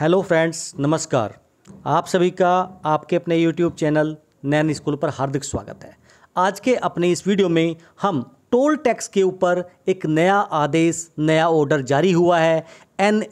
hello friends नमस्कार आप सभी का आपके अपने यूट्यूब चैनल नैन स्कूल पर हार्दिक स्वागत है आज के अपने इस वीडियो में हम टोल टैक्स के ऊपर एक नया आदेश नया ऑर्डर जारी हुआ है एन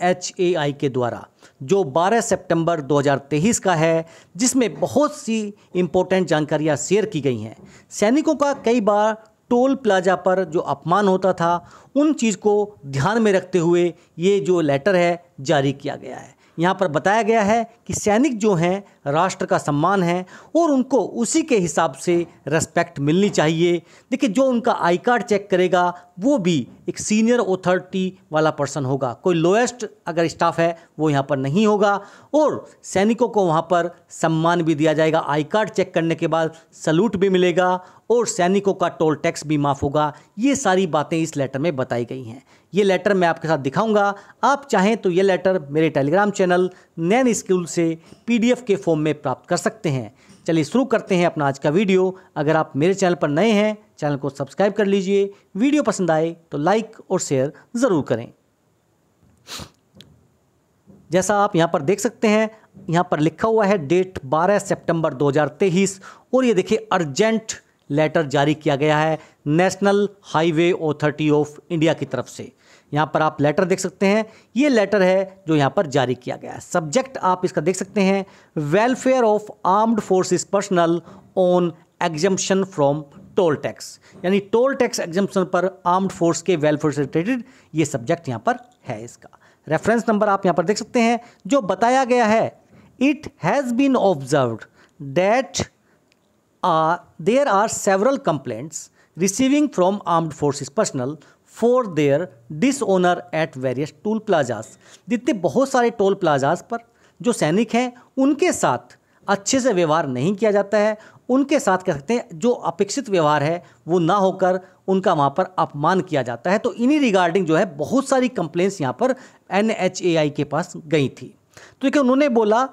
के द्वारा जो 12 सितंबर 2023 का है जिसमें बहुत सी इम्पोर्टेंट जानकारियां शेयर की गई हैं सैनिकों का कई बार टोल प्लाजा पर जो अपमान होता था उन चीज़ को ध्यान में रखते हुए ये जो लेटर है जारी किया गया है यहाँ पर बताया गया है कि सैनिक जो हैं राष्ट्र का सम्मान है और उनको उसी के हिसाब से रेस्पेक्ट मिलनी चाहिए देखिए जो उनका आई कार्ड चेक करेगा वो भी एक सीनियर अथॉरिटी वाला पर्सन होगा कोई लोएस्ट अगर स्टाफ है वो यहाँ पर नहीं होगा और सैनिकों को वहाँ पर सम्मान भी दिया जाएगा आई कार्ड चेक करने के बाद सल्यूट भी मिलेगा और सैनिकों का टोल टैक्स भी माफ़ होगा ये सारी बातें इस लेटर में बताई गई हैं ये लेटर मैं आपके साथ दिखाऊंगा आप चाहें तो ये लेटर मेरे टेलीग्राम चैनल नैन स्कूल से पीडीएफ के फॉर्म में प्राप्त कर सकते हैं चलिए शुरू करते हैं अपना आज का वीडियो अगर आप मेरे चैनल पर नए हैं चैनल को सब्सक्राइब कर लीजिए वीडियो पसंद आए तो लाइक और शेयर ज़रूर करें जैसा आप यहाँ पर देख सकते हैं यहाँ पर लिखा हुआ है डेट 12 सितंबर 2023 और ये देखिए अर्जेंट लेटर जारी किया गया है national highway authority of India की तरफ से यहाँ पर आप लेटर देख सकते हैं ये लेटर है जो यहाँ पर जारी किया गया है सब्जेक्ट आप इसका देख सकते हैं welfare of armed forces personnel on exemption from toll tax यानी टोल टैक्स एग्जम्पन पर आर्म्ड फोर्स के वेलफेयर से रिलेटेड ये सब्जेक्ट यहाँ पर है इसका रेफरेंस नंबर आप यहाँ पर देख सकते हैं जो बताया गया है it has been observed that there are several complaints receiving from armed armed personnel for their dishonour at various toll plazas जितने बहुत सारे टोल प्लाजास पर जो सैनिक हैं उनके साथ अच्छे से व्यवहार नहीं किया जाता है उनके साथ कह सकते हैं जो अपेक्षित व्यवहार है वो ना होकर उनका वहाँ पर अपमान किया जाता है तो इन्हीं रिगार्डिंग जो है बहुत सारी कंप्लेंट्स यहाँ पर एन के पास गई थी तो देखिए उन्होंने बोला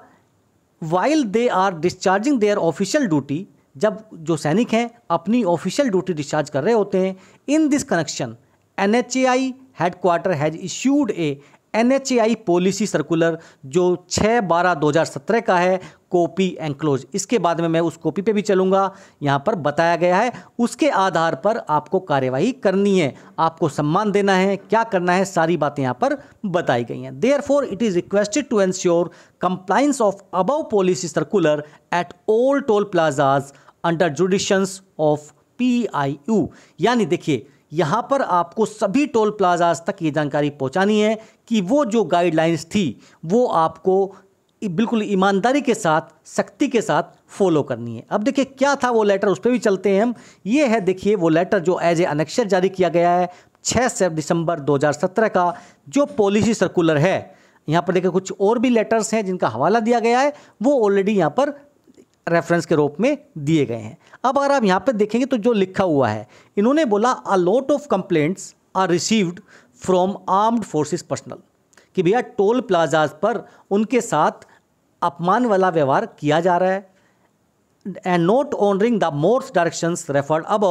while they are discharging their official duty जब जो सैनिक हैं अपनी ऑफिशियल ड्यूटी डिस्चार्ज कर रहे होते हैं in this connection N H A I headquarter has issued a N H A I policy circular जो 6 बारह 2017 का है कॉपी एंक्लोज इसके बाद में मैं उस कॉपी पे भी चलूँगा यहाँ पर बताया गया है उसके आधार पर आपको कार्यवाही करनी है आपको सम्मान देना है क्या करना है सारी बातें यहाँ पर बताई गई हैं there for it is requested to ensure compliance of above policy circular at all toll plazas under jurisdictions of P यानी देखिए यहाँ पर आपको सभी टोल प्लाजाज तक ये जानकारी पहुँचानी है कि वो जो गाइडलाइंस थी वो आपको बिल्कुल ईमानदारी के साथ सख्ती के साथ फॉलो करनी है अब देखिए क्या था वो लेटर उस पर भी चलते हैं हम ये है देखिए वो लेटर जो एज ए अनक्षर जारी किया गया है 6 से दिसंबर 2017 का जो पॉलिसी सर्कुलर है यहाँ पर देखिए कुछ और भी लेटर्स हैं जिनका हवाला दिया गया है वो ऑलरेडी यहाँ पर रेफरेंस के रूप में दिए गए हैं अब अगर आप यहाँ पर देखेंगे तो जो लिखा हुआ है इन्होंने बोला a lot of complaints are received from armed forces personnel कि भैया टोल प्लाजाज पर उनके साथ अपमान वाला व्यवहार किया जा रहा है and not honouring the mores direction referred अब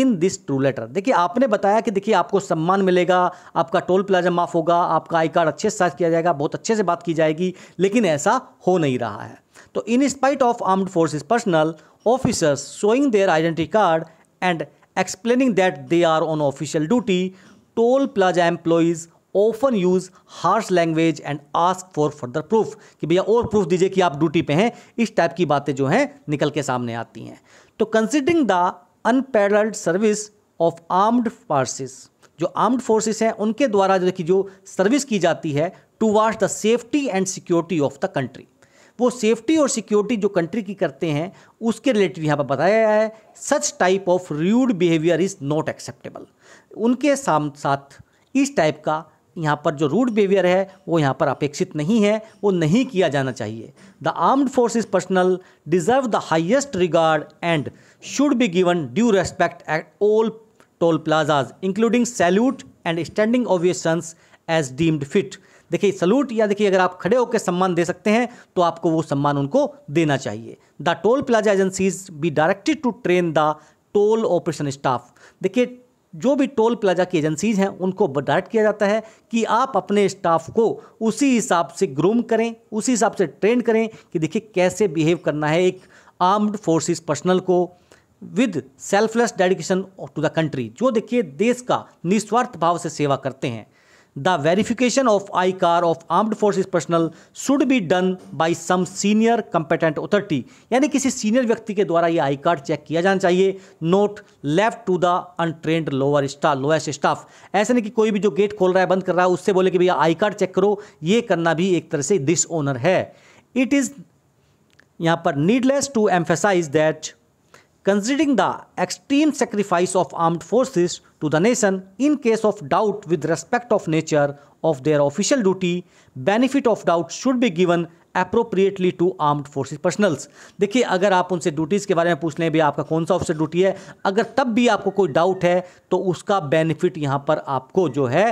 इन दिस ट्रू लेटर देखिए आपने बताया कि देखिए आपको सम्मान मिलेगा आपका टोल प्लाजा माफ होगा आपका आई कार्ड अच्छे से साज किया जाएगा बहुत अच्छे से बात की जाएगी लेकिन ऐसा हो नहीं रहा है तो in spite of armed forces personnel officers showing their identity card and explaining that they are on official duty toll plaza employees often use harsh language and ask for further proof कि भैया और proof दीजिए कि आप duty पे हैं इस type की बातें जो हैं निकल के सामने आती हैं तो considering the unparalleled service of armed forces जो आर्म्ड फोर्सेस हैं उनके द्वारा जो कि जो सर्विस की जाती है towards the safety and security of the country वो सेफ्टी और सिक्योरिटी जो कंट्री की करते हैं उसके रिलेटेड यहाँ पर बताया गया है such type of rude behaviour is not acceptable उनके साथ इस टाइप का यहाँ पर जो रूड बिहेवियर है वो यहाँ पर अपेक्षित नहीं है वो नहीं किया जाना चाहिए the armed forces personnel deserve the highest regard and should be given due respect at all toll plazas including salute and standing ovations as deemed fit देखिए सलूट या देखिए अगर आप खड़े होकर सम्मान दे सकते हैं तो आपको वो सम्मान उनको देना चाहिए the toll plaza agencies be directed to train the toll operation staff देखिए जो भी टोल प्लाजा की एजेंसीज़ हैं उनको डायरेक्ट किया जाता है कि आप अपने स्टाफ को उसी हिसाब से ग्रूम करें उसी हिसाब से ट्रेन करें कि देखिए कैसे बिहेव करना है एक आर्म्ड फोर्सेस पर्सनल को with selfless dedication to the country जो देखिए देश का निस्वार्थ भाव से सेवा करते हैं verification of I card of armed forces personnel should be done by some senior competent authority यानी किसी सीनियर व्यक्ति के द्वारा ये आई कार्ड चेक किया जाना चाहिए not left to the untrained lower staff lowest staff ऐसे नहीं कि कोई भी जो गेट खोल रहा है बंद कर रहा है उससे बोले कि भैया आई कार्ड चेक करो ये करना भी एक तरह से डिस ओनर है इट इज़ यहाँ पर needless to emphasise that considering the extreme sacrifice of armed forces to the nation in case of doubt with respect of nature of their official duty benefit of doubt should be given appropriately to armed forces personnels देखिए अगर आप उनसे duties के बारे में पूछ लें भी आपका कौन सा ऑफिसर ड्यूटी है अगर तब भी आपको कोई डाउट है तो उसका बेनिफिट यहाँ पर आपको जो है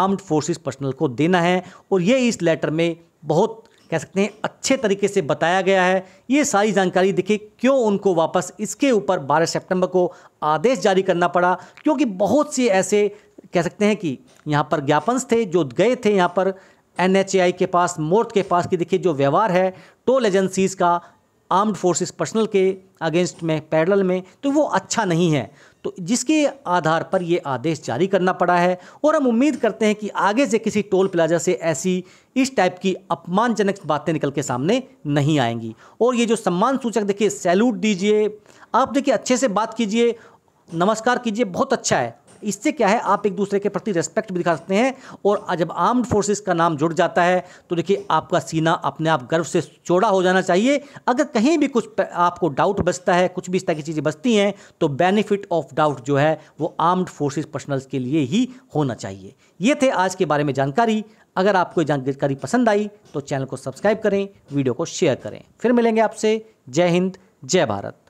आर्म्ड फोर्सेज पर्सनल को देना है और ये इस लेटर में बहुत कह सकते हैं अच्छे तरीके से बताया गया है ये सारी जानकारी देखिए क्यों उनको वापस इसके ऊपर 12 सितंबर को आदेश जारी करना पड़ा क्योंकि बहुत से ऐसे कह सकते हैं कि यहाँ पर ज्ञापन थे जो गए थे यहाँ पर एन के पास मोर्थ के पास कि देखिए जो व्यवहार है टोल एजेंसीज़ का आर्म्ड फोर्सेस पर्सनल के अगेंस्ट में पैरल में तो वो अच्छा नहीं है तो जिसके आधार पर ये आदेश जारी करना पड़ा है और हम उम्मीद करते हैं कि आगे से किसी टोल प्लाजा से ऐसी इस टाइप की अपमानजनक बातें निकल के सामने नहीं आएंगी और ये जो सम्मान सूचक देखिए सैल्यूट दीजिए आप देखिए अच्छे से बात कीजिए नमस्कार कीजिए बहुत अच्छा है इससे क्या है आप एक दूसरे के प्रति रेस्पेक्ट भी दिखा सकते हैं और जब आर्म्ड फोर्सेस का नाम जुड़ जाता है तो देखिए आपका सीना अपने आप गर्व से चौड़ा हो जाना चाहिए अगर कहीं भी कुछ आपको डाउट बचता है कुछ भी इस तरह की चीज़ें बचती हैं तो बेनिफिट ऑफ डाउट जो है वो आर्म्ड फोर्सेज पर्सनल्स के लिए ही होना चाहिए ये थे आज के बारे में जानकारी अगर आपको जानकारी पसंद आई तो चैनल को सब्सक्राइब करें वीडियो को शेयर करें फिर मिलेंगे आपसे जय हिंद जय भारत